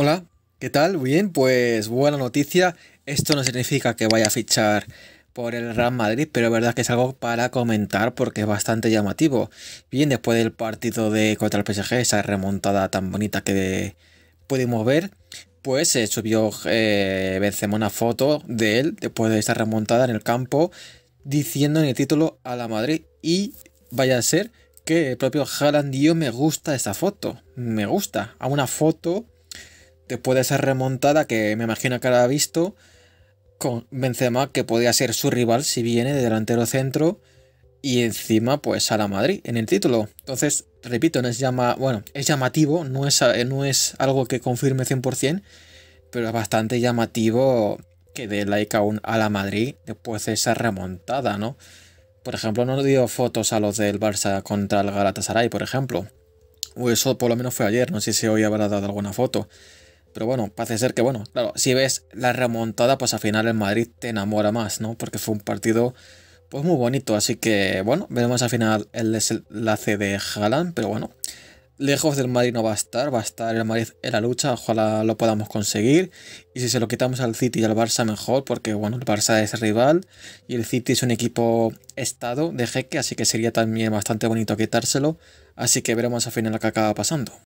Hola, ¿qué tal? Bien, pues buena noticia. Esto no significa que vaya a fichar por el Real Madrid, pero es verdad que es algo para comentar porque es bastante llamativo. Bien, después del partido de contra el PSG, esa remontada tan bonita que pudimos ver, pues se eh, subió eh, Benzema una foto de él después de esa remontada en el campo diciendo en el título a la Madrid y vaya a ser que el propio Haaland dio me gusta esta foto, me gusta a una foto después de esa remontada que me imagino que ahora ha visto, con Benzema que podía ser su rival si viene de delantero centro y encima pues a la Madrid en el título. Entonces, repito, no es llama, bueno, es llamativo, no es, no es algo que confirme 100%, pero es bastante llamativo que de like aún a la Madrid después de esa remontada, ¿no? Por ejemplo, no dio fotos a los del Barça contra el Galatasaray, por ejemplo. O eso por lo menos fue ayer, no sé si hoy habrá dado alguna foto. Pero bueno, parece ser que bueno, claro, si ves la remontada, pues al final el Madrid te enamora más, ¿no? Porque fue un partido pues muy bonito, así que bueno, veremos al final el desenlace de Haaland, pero bueno, lejos del Madrid no va a estar, va a estar el Madrid en la lucha, ojalá lo podamos conseguir. Y si se lo quitamos al City y al Barça, mejor, porque bueno, el Barça es rival y el City es un equipo estado de jeque, así que sería también bastante bonito quitárselo. Así que veremos al final lo que acaba pasando.